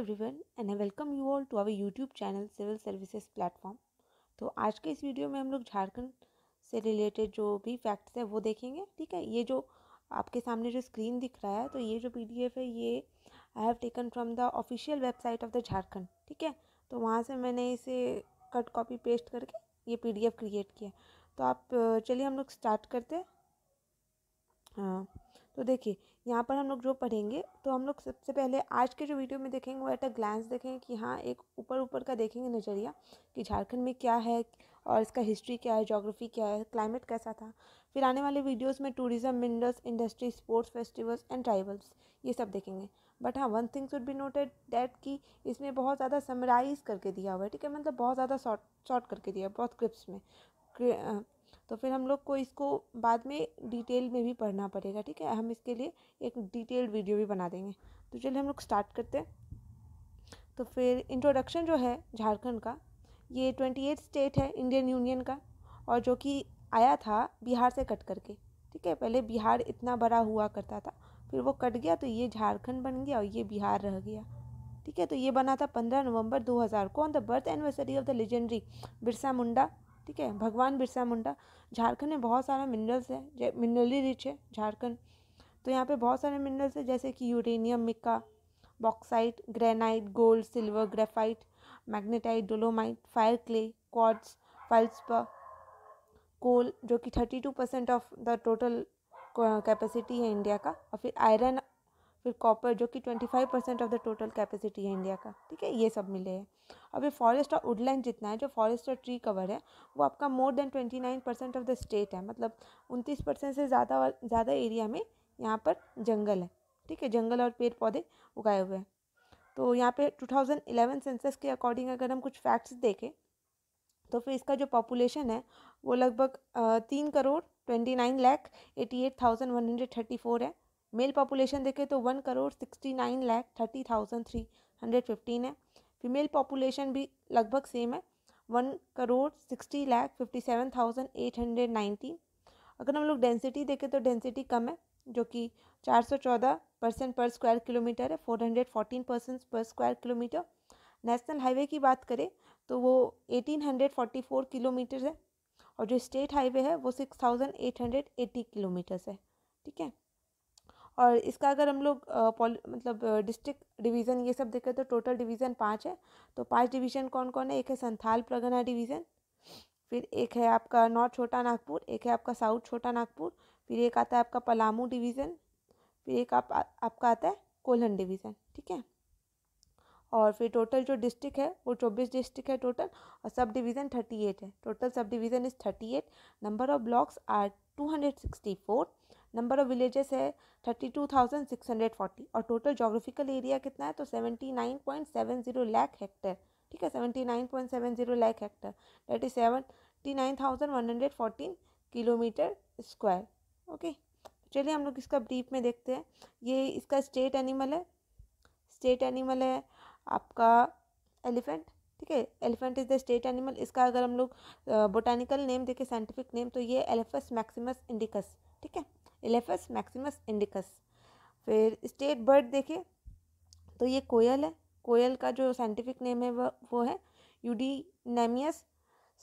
Everyone and I welcome you all to our YouTube channel civil services platform तो आज के इस video में हम लोग झारखंड से रिलेटेड जो भी फैक्ट्स है वो देखेंगे ठीक है ये जो आपके सामने जो स्क्रीन दिख रहा है तो ये जो पी है ये I have taken from the official website of the Jharkhand ठीक है तो वहाँ से मैंने इसे कट कॉपी पेस्ट करके ये पी क्रिएट किया तो आप चलिए हम लोग स्टार्ट करते हैं हाँ तो देखिए यहाँ पर हम लोग जो पढ़ेंगे तो हम लोग सबसे पहले आज के जो वीडियो में देखेंगे वो एट अ ग्लैंस देखेंगे कि हाँ एक ऊपर ऊपर का देखेंगे नज़रिया कि झारखंड में क्या है और इसका हिस्ट्री क्या है जोग्राफी क्या है क्लाइमेट कैसा था फिर आने वाले वीडियोस में tourism minerals industry sports festivals and tribals ये सब देखेंगे बट हाँ one thing should be noted that कि इसमें बहुत ज़्यादा समराइज़ करके दिया हुआ है ठीक है मतलब बहुत ज़्यादा शॉर्ट शॉर्ट करके दिया बहुत क्रिप्स में तो फिर हम लोग को इसको बाद में डिटेल में भी पढ़ना पड़ेगा ठीक है हम इसके लिए एक डिटेल्ड वीडियो भी बना देंगे तो चलिए हम लोग स्टार्ट करते हैं तो फिर इंट्रोडक्शन जो है झारखंड का ये ट्वेंटी एट स्टेट है इंडियन यूनियन का और जो कि आया था बिहार से कट करके ठीक है पहले बिहार इतना बड़ा हुआ करता था फिर वो कट गया तो ये झारखंड बन गया और ये बिहार रह गया ठीक है तो ये बना था पंद्रह नवंबर दो हज़ार को on the birth anniversary of the legendary Birsa Munda ठीक है भगवान बिरसा मुंडा झारखंड में बहुत सारा मिनरल्स है मिनरली रिच है झारखंड तो यहाँ पे बहुत सारे मिनरल्स है जैसे कि uranium mica bauxite granite gold silver graphite magnetite dolomite fire clay quartz feldspar coal जो कि thirty two percent of the total capacity है इंडिया का और फिर आयरन फिर कॉपर जो कि 25 percent of the total capacity है इंडिया का ठीक है ये सब मिले हैं अब ये फॉरेस्ट और वुडलैंड जितना है जो फॉरेस्ट और ट्री कवर है वो आपका more than 29 percent of the state है मतलब उनतीस परसेंट से ज़्यादा ज़्यादा एरिया में यहाँ पर जंगल है ठीक है जंगल और पेड़ पौधे उगाए हुए हैं तो यहाँ पर टू सेंसस के अकॉर्डिंग अगर हम कुछ फैक्ट्स देखें तो फिर इसका जो पॉपुलेशन है वो लगभग तीन crore twenty nine lakh eighty eight thousand one hundred thirty four है मेल पॉपुलेशन देखें तो one crore sixty nine lakh thirty thousand three hundred fifteen है फीमेल पॉपुलेशन भी लगभग सेम है one crore sixty lakh fifty seven thousand eight hundred nineteen अगर हम लोग डेंसिटी देखें तो डेंसिटी कम है जो कि चार सौ चौदह परसेंट पर स्क्वायर किलोमीटर है फोर हंड्रेड फोर्टीन परसेंट पर स्क्वायर किलोमीटर नेशनल हाईवे की बात करें तो वो eighteen hundred forty four kilometers है और जो स्टेट हाईवे है वो six thousand eight hundred eighty kilometers है ठीक है और इसका अगर हम लोग मतलब डिस्ट्रिक्ट डिवीज़न ये सब देखें तो टोटल डिवीज़न पाँच है तो पांच डिवीज़न कौन कौन है एक है संथाल प्रगना डिवीज़न फिर एक है आपका नॉर्थ छोटा नागपुर एक है आपका साउथ छोटा नागपुर फिर एक आता है आपका पलामू डिवीज़न फिर एक आप, आ, आपका आता है कोल्हन डिवीज़न ठीक है और फिर टोटल जो डिस्ट्रिक्ट है वो चौबीस डिस्ट्रिक्ट है टोटल और सब डिवीज़न थर्टी एट है total subdivision is thirty eight number of blocks are two hundred sixty four number of villages है thirty two thousand six hundred forty और total geographical area कितना है तो seventy nine point seven zero lakh hectare ठीक है seventy nine point seven zero lakh hectare that is seventy nine thousand one hundred fourteen kilometer square okay चलिए हम लोग इसका ब्रीफ में देखते हैं ये इसका स्टेट एनिमल है स्टेट एनिमल है आपका एलिफेंट ठीक है elephant is the state animal इसका अगर हम लोग बोटानिकल नेम देखें साइंटिफिक नेम तो ये एलिफस मैक्सिमस इंडिकस ठीक है एलेफस मैक्सिमस इंडिकस फिर स्टेट बर्ड देखें तो ये कोयल है कोयल का जो साइंटिफिक नेम है वह वो है यूडीनेमियस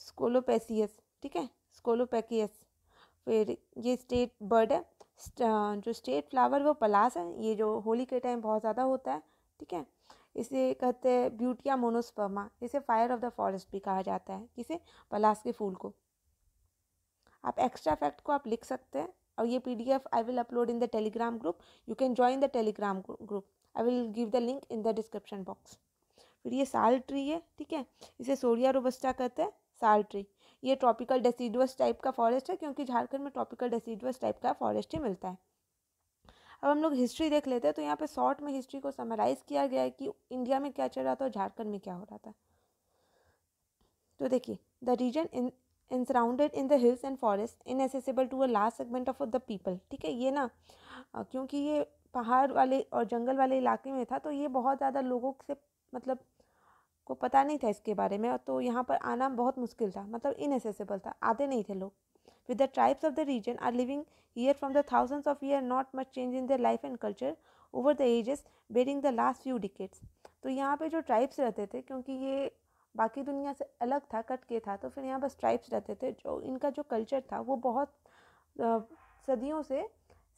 स्कोलोपैसियस ठीक है स्कोलोपैकियस फिर ये स्टेट बर्ड है जो स्टेट फ्लावर वो पलास है ये जो होली के टाइम बहुत ज़्यादा होता है ठीक है इसे कहते हैं ब्यूटिया मोनोस्पर्मा इसे फायर ऑफ द फॉरेस्ट भी कहा जाता है किसे पलास के फूल को आप एक्स्ट्रा फैक्ट को आप लिख सकते हैं और ये P D F I will upload in the Telegram group you can join the Telegram group I will give the link in the description box फिर ये साल ट्री है ठीक है इसे सोरिया रोबस्टा कहते हैं साल ट्री ये ट्रॉपिकल डेसीडुअस टाइप का फॉरेस्ट है क्योंकि झारखंड में ट्रॉपिकल डेसीडुअस टाइप का फॉरेस्ट ही मिलता है अब हम लोग हिस्ट्री देख लेते हैं तो यहाँ पे शॉर्ट में हिस्ट्री को समराइज़ किया गया है कि इंडिया में क्या चल रहा था और झारखंड में क्या हो रहा था तो देखिए the region in and surrounded in the hills and forest in inaccessible to a large segment of the people ठीक है ये ना क्योंकि ये पहाड़ वाले और जंगल वाले इलाके में था तो ये बहुत ज़्यादा लोगों से मतलब को पता नहीं था इसके बारे में तो यहाँ पर आना बहुत मुश्किल था मतलब इनएसेसिबल था आते नहीं थे लोग with the tribes of the region are living year from the thousands of year not much change in the life and culture over the ages barring the last few decades तो यहाँ पे जो ट्राइब्स रहते थे क्योंकि ये बाकी दुनिया से अलग था कट के था तो फिर यहाँ बस ट्राइब्स रहते थे जो इनका जो कल्चर था वो बहुत सदियों से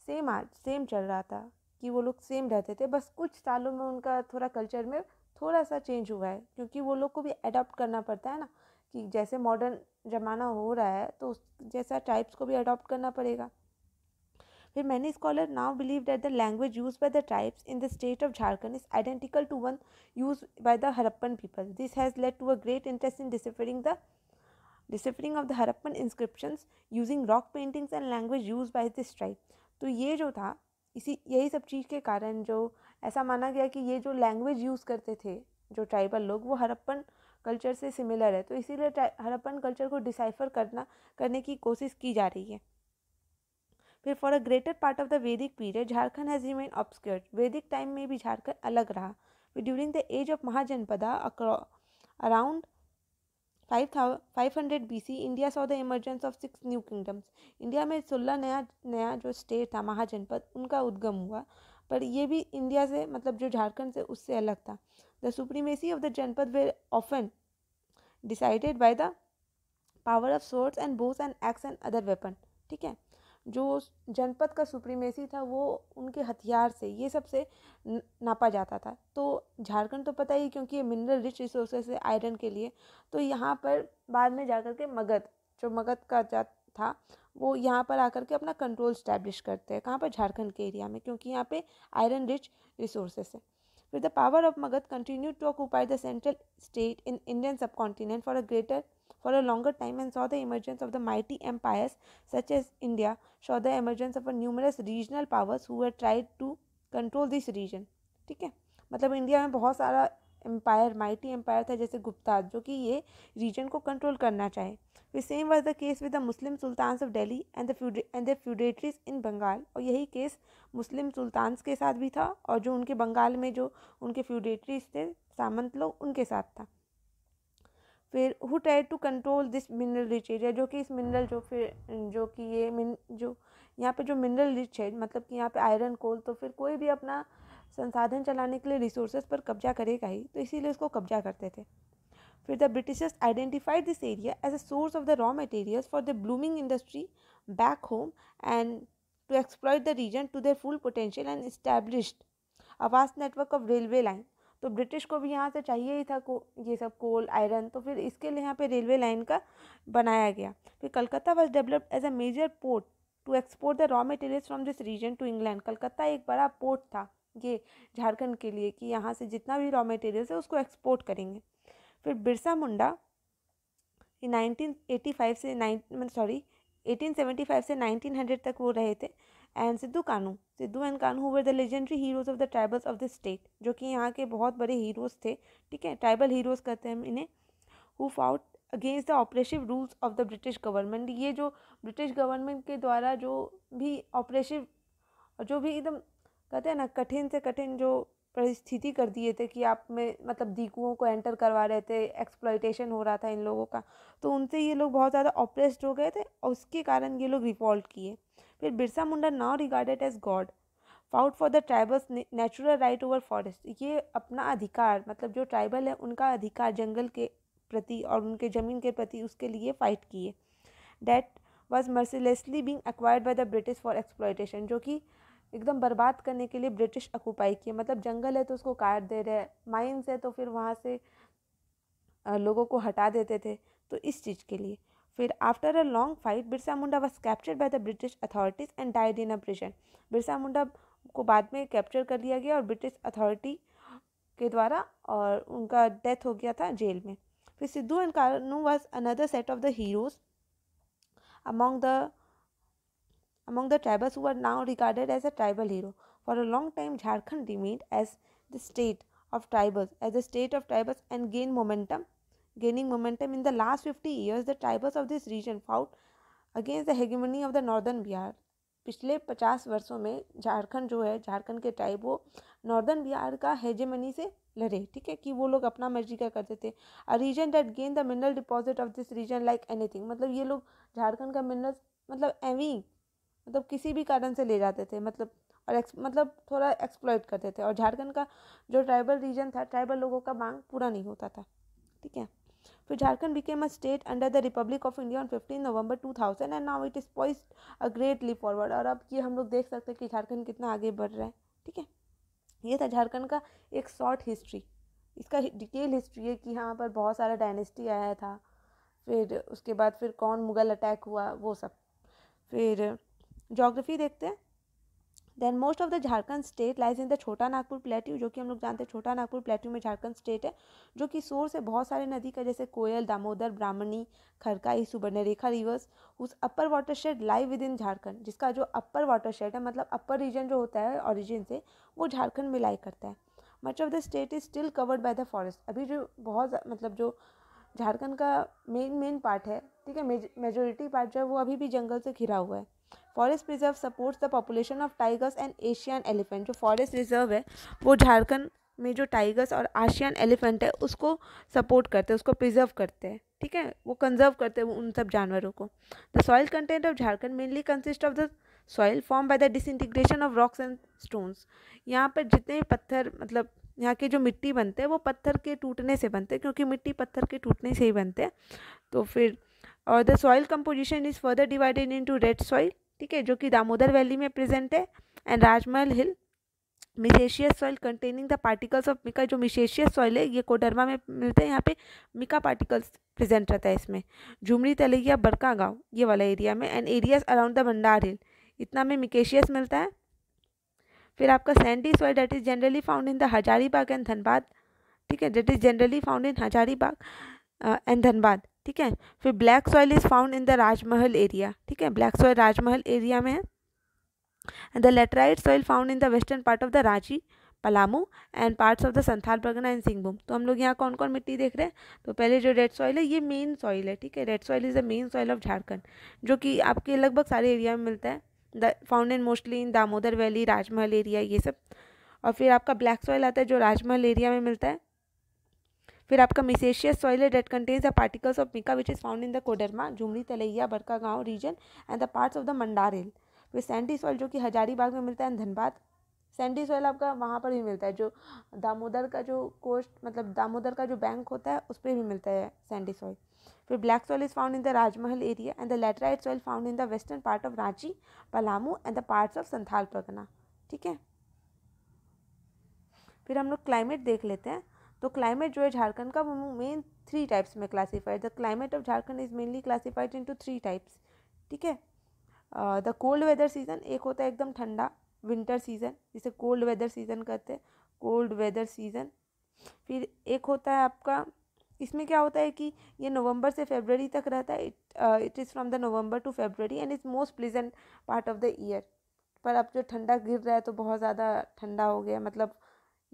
सेम आ सेम चल रहा था कि वो लोग सेम रहते थे बस कुछ सालों में उनका थोड़ा कल्चर में थोड़ा सा चेंज हुआ है क्योंकि वो लोग को भी अडोप्ट करना पड़ता है ना कि जैसे मॉडर्न ज़माना हो रहा है तो उस जैसा टाइप्स को भी अडोप्ट करना पड़ेगा फिर many scholar now believe that the language use by the tribes in the state of Jharkhand is identical to one use by the Harappan people this has led to a great interest in deciphering the deciphering of the Harappan inscriptions using rock paintings and language use by this tribe तो ये जो था इसी यही सब चीज़ के कारण जो ऐसा माना गया कि ये जो लैंग्वेज यूज़ करते थे जो ट्राइबल लोग वो हरप्पन कल्चर से सिमिलर है तो इसीलिए हरप्पन कल्चर को डिसाइफर करना करने की कोशिश की जा रही है फिर for a greater part of the Vedic period Jharkhand has remain obscured Vedic time में भी झारखंड अलग रहा during the age of Mahajanapada around five five thou hundred B C India saw the emergence of six new kingdoms India में सोलह नया नया जो state था महाजनपद उनका उद्गम हुआ पर यह भी इंडिया से मतलब जो झारखंड से उससे अलग था the supremacy of the janapada were often decided by the power of swords and bows and axe and other weapon ठीक है जो जनपद का सुप्रीमेसी था वो उनके हथियार से ये सब से नापा जाता था तो झारखंड तो पता ही क्योंकि ये मिनरल रिच रिसोर्सेज है आयरन के लिए तो यहाँ पर बाद में जाकर के मगध जो मगध का जा था वो यहाँ पर आकर के अपना कंट्रोल स्टैब्लिश करते हैं कहाँ पर झारखंड के एरिया में क्योंकि यहाँ पे आयरन रिच रिसोर्सेस है फिर the power of Magadh continue to occupy the central state in Indian subcontinent for a greater For a longer time and saw the emergence of the mighty empires such as India, saw the emergence of numerous regional powers who had tried to control this region. ठीक है मतलब India में बहुत सारा empire mighty empire था जैसे गुप्ता जो कि ये रीजन को कंट्रोल करना चाहे वे same was the case with the Muslim sultans of Delhi and the and the feudatories in Bengal और यही केस मुस्लिम सुल्तान्स के साथ भी था और जो उनके बंगाल में जो उनके फ्यूडेटरीज थे सामंत लोग उनके साथ था फिर who try to control this mineral rich area जो कि इस मिनरल जो फिर जो कि ये मिन जो यहाँ पे जो मिनरल रिच है मतलब कि यहाँ पे आयरन कोल तो फिर कोई भी अपना संसाधन चलाने के लिए रिसोर्सेज पर कब्जा करेगा ही तो इसीलिए उसको कब्जा करते थे फिर the Britishers identified this area as a source of the raw materials for the blooming industry back home and to exploit the region to their full potential and established a network of railway line तो British को भी यहाँ से चाहिए ही था को ये सब कोल आयरन तो फिर इसके लिए यहाँ पे रेलवे लाइन का बनाया गया फिर Calcutta was developed as a major port to export the raw materials from this region to England Calcutta एक बड़ा पोर्ट था ये झारखंड के लिए कि यहाँ से जितना भी रॉ मटेरियल्स है उसको एक्सपोर्ट करेंगे फिर Birsa Munda nineteen eighty five से नाइन सॉरी एटीन फाइव से नाइनटीन हंड्रेड तक वो रहे थे and Sidhu Kanu Sidhu and Kanu were the legendary heroes of the tribals of the state जो कि यहाँ के बहुत बड़े हीरोज थे ठीक है ट्राइबल हीरोज कहते हैं इन्हें who fought against the oppressive rules of the British government ये जो ब्रिटिश गवर्नमेंट के द्वारा जो भी ऑपरेशिव जो भी एकदम कहते हैं ना कठिन से कठिन जो परिस्थिति कर दिए थे कि आप में मतलब दीकुओं को एंटर करवा रहे थे एक्सप्लाइटेशन हो रहा था इन लोगों का तो उनसे ये लोग बहुत ज़्यादा ऑपरेस्ड हो गए थे और उसके कारण ये लोग रिवॉल्ट किए फिर Birsa Munda now regarded as god fought for the tribals natural right over forest ये अपना अधिकार मतलब जो ट्राइबल है उनका अधिकार जंगल के प्रति और उनके ज़मीन के प्रति उसके लिए फ़ाइट किए that was mercilessly being acquired by the British for exploitation जो कि एकदम बर्बाद करने के लिए ब्रिटिश अकुपाई किए मतलब जंगल है तो उसको काट दे रहे माइंस है तो फिर वहाँ से लोगों को हटा देते थे तो इस चीज़ के लिए फिर after a long fight Birsa Munda was captured by the British authorities and died in a Birsa Munda को बाद में कैप्चर कर दिया गया और ब्रिटिश अथॉरिटी के द्वारा और उनका डेथ हो गया था जेल में फिर Sidhu and Kanhu was another set of the heroes among the among the tribals who now recorded as a tribal hero for a long time Jharkhand remained as the state of tribals as the state of tribals and gain momentum gaining momentum in the last 50 years the tribals of this region fought against the hegemony of the northern bihar पिछले पचास वर्षों में झारखंड जो है झारखंड के tribe वो northern Bihar का hegemony से लड़े ठीक है कि वो लोग अपना मर्जी का करते थे a region that gain the mineral deposit of this region like anything मतलब ये लोग झारखंड का मिनरल मतलब एवी मतलब किसी भी कारण से ले जाते थे मतलब और एक्स मतलब थोड़ा एक्सप्लॉयट करते थे और झारखंड का जो ट्राइबल रीजन था ट्राइबल लोगों का मांग पूरा नहीं होता था ठीक है Jharkhand became a state under the Republic of India on fifteen November two thousand and now it is poised a great leap forward और अब ये हम लोग देख सकते हैं कि झारखंड कितना आगे बढ़ रहा है ठीक है ये था झारखंड का एक शॉर्ट हिस्ट्री इसका डिटेल हिस्ट्री है कि यहाँ पर बहुत सारा डायनेस्टी आया था फिर उसके बाद फिर कौन मुगल अटैक हुआ वो सब फिर जोग्राफी देखते हैं then most of the Jharkhand state lies in the Chota Nagpur plateau जो कि हम लोग जानते हैं छोटा नागपुर प्लेट्यू में झारखंड स्टेट है जो कि सोर्स है बहुत सारे नदी का जैसे कोयल दामोदर ब्राह्मणी खरकाई सुबर्णरेखा रिवर्स उस upper watershed live within Jharkhand जिसका जो अपर वाटर शेड है मतलब अपर रीजन जो होता है ऑरिजिन से वो झारखंड में लाई करता है much of the state is still covered by the forest अभी जो बहुत मतलब जो झारखंड का मेन मेन पार्ट है ठीक है मेजोरिटी पार्ट जो है वो अभी भी जंगल से घिरा हुआ है forest reserve supports the population of tigers and Asian elephant जो फॉरेस्ट रिजर्व है वो झारखंड में जो टाइगर्स और आशियन एलिफेंट है उसको सपोर्ट करते हैं उसको प्रिजर्व करते हैं ठीक है वो कंजर्व करते हैं उन सब जानवरों को the soil content of Jharkhand mainly consist of the soil form by the disintegration of rocks and stones यहाँ पर जितने पत्थर मतलब यहाँ के जो मिट्टी बनते हैं वो पत्थर के टूटने से बनते हैं क्योंकि मिट्टी पत्थर के टूटने से ही बनते हैं तो फिर और the soil composition is further divided into red soil ठीक है जो कि दामोदर वैली में प्रेजेंट है and Rajmahal hill micaceous soil containing the particles of mica जो मिशेशियस सॉइल है ये कोडरमा में मिलते हैं यहाँ पे मिका पार्टिकल्स प्रेजेंट रहता है इसमें झुमरी तलेगिया बड़का गाँव ये वाला एरिया में एंड एरियाज अराउंड द भंडार हिल इतना में मिकेशियस मिलता है फिर आपका sandy soil that is generally found in the Hazaribagh and Dhanbad ठीक है that is generally found in Hazaribagh and Dhanbad ठीक है फिर black soil is found in the Rajmahal area ठीक है ब्लैक सॉइल राजमहल एरिया में है and the laterite soil found in the western part of the Ranchi Palamu and parts of the Santhal Pargana and Singhbhum तो हम लोग यहाँ कौन कौन मिट्टी देख रहे हैं तो पहले जो रेड सॉइल है ये मेन सॉइल है ठीक है red soil is the main soil of Jharkhand जो कि आपके लगभग सारे एरिया में मिलता है the found in mostly in Damodar valley Rajmahal area ये सब और फिर आपका ब्लैक सॉइल आता है जो राजमहल एरिया में मिलता है फिर आपका मिसेशियस सॉइल है that contains the particles of mica which is found in the Koderma Jhumri Telaiya Barkagaon region and the parts of the Mandar hill फिर सैंडी सॉइल जो कि हजारीबाग में मिलता है धनबाद सैंडी सॉइल आपका वहाँ पर भी मिलता है जो दामोदर का जो कोस्ट मतलब दामोदर का जो बैंक होता है उस पर भी मिलता है सैंडी सॉइल फिर black soil is found in the Rajmahal area and the laterite soil found in the western part of Ranchi Palamu and the parts of Santhal Pargana ठीक है फिर हम लोग क्लाइमेट देख लेते हैं तो क्लाइमेट जो है झारखंड का वो मेन थ्री टाइप्स में classified the climate of Jharkhand is mainly classified into three types ठीक है द कोल्ड वेदर सीज़न एक होता है एकदम ठंडा विंटर सीज़न जिसे कोल्ड वेदर सीज़न कहते हैं कोल्ड वेदर सीज़न फिर एक होता है आपका इसमें क्या होता है कि ये नवंबर से फेबररी तक रहता है it it is from the November to February and it's most pleasant part of the year पर अब जो ठंडा गिर रहा है तो बहुत ज़्यादा ठंडा हो गया मतलब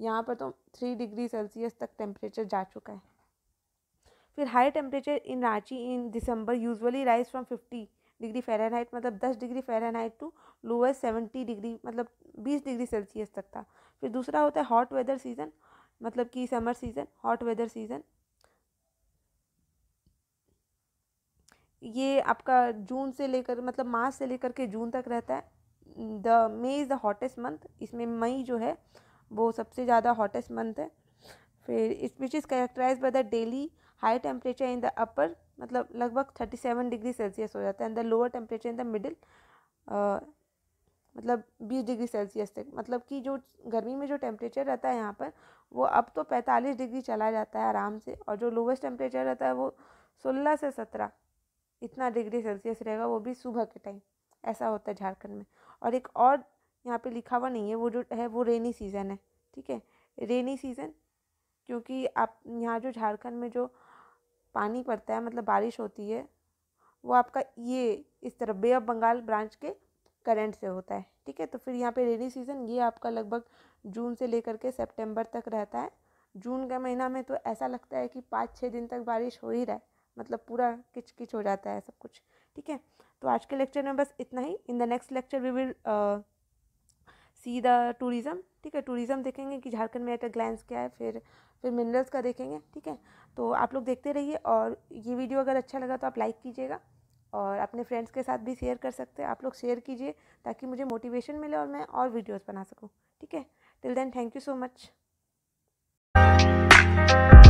यहाँ पर तो थ्री डिग्री सेल्सियस तक टेम्परेचर जा चुका है फिर high temperature in Ranchi in December usually rise from fifty degree Fahrenheit मतलब दस degree Fahrenheit to lower seventy degree मतलब बीस डिग्री सेल्सियस तक था फिर दूसरा होता है हॉट वेदर सीज़न मतलब कि summer season hot weather season ये आपका जून से लेकर मतलब मार्च से लेकर के जून तक रहता है the May is the hottest month इसमें मई जो है वो सबसे ज़्यादा हॉटेस्ट मंथ है फिर इस which is characterize by the daily high temperature in the upper मतलब लगभग थर्टी सेवन डिग्री सेल्सियस हो जाता है and the lower temperature in the middle मतलब बीस डिग्री सेल्सियस तक मतलब कि जो गर्मी में जो टेम्परेचर रहता है यहाँ पर वो अब तो पैंतालीस डिग्री चला जाता है आराम से और जो लोवेस्ट टेम्परेचर रहता है वो सोलह से सत्रह इतना डिग्री सेल्सियस रहेगा वो भी सुबह के टाइम ऐसा होता है झारखंड में और एक और यहाँ पे लिखा हुआ नहीं है वो जो है वो रेनी सीज़न है ठीक है रेनी सीज़न क्योंकि आप यहाँ जो झारखंड में जो पानी पड़ता है मतलब बारिश होती है वो आपका ये इस तरफ बे ऑफ बंगाल ब्रांच के करंट से होता है ठीक है तो फिर यहाँ पे रेनी सीज़न ये आपका लगभग जून से लेकर के सेप्टेम्बर तक रहता है जून का महीना में तो ऐसा लगता है कि पाँच छः दिन तक बारिश हो ही रहा है मतलब पूरा किच किच हो जाता है सब कुछ ठीक है तो आज के लेक्चर में बस इतना ही in the next lecture we will see the tourism ठीक है टूरिज़म देखेंगे कि झारखंड में एट अ ग्लैंस क्या है फिर फिर मिनरल्स का देखेंगे ठीक है तो आप लोग देखते रहिए और ये वीडियो अगर अच्छा लगा तो आप लाइक कीजिएगा और अपने फ्रेंड्स के साथ भी शेयर कर सकते हैं आप लोग शेयर कीजिए ताकि मुझे मोटिवेशन मिले और मैं और वीडियोज़ बना सकूँ ठीक है till then thank you so much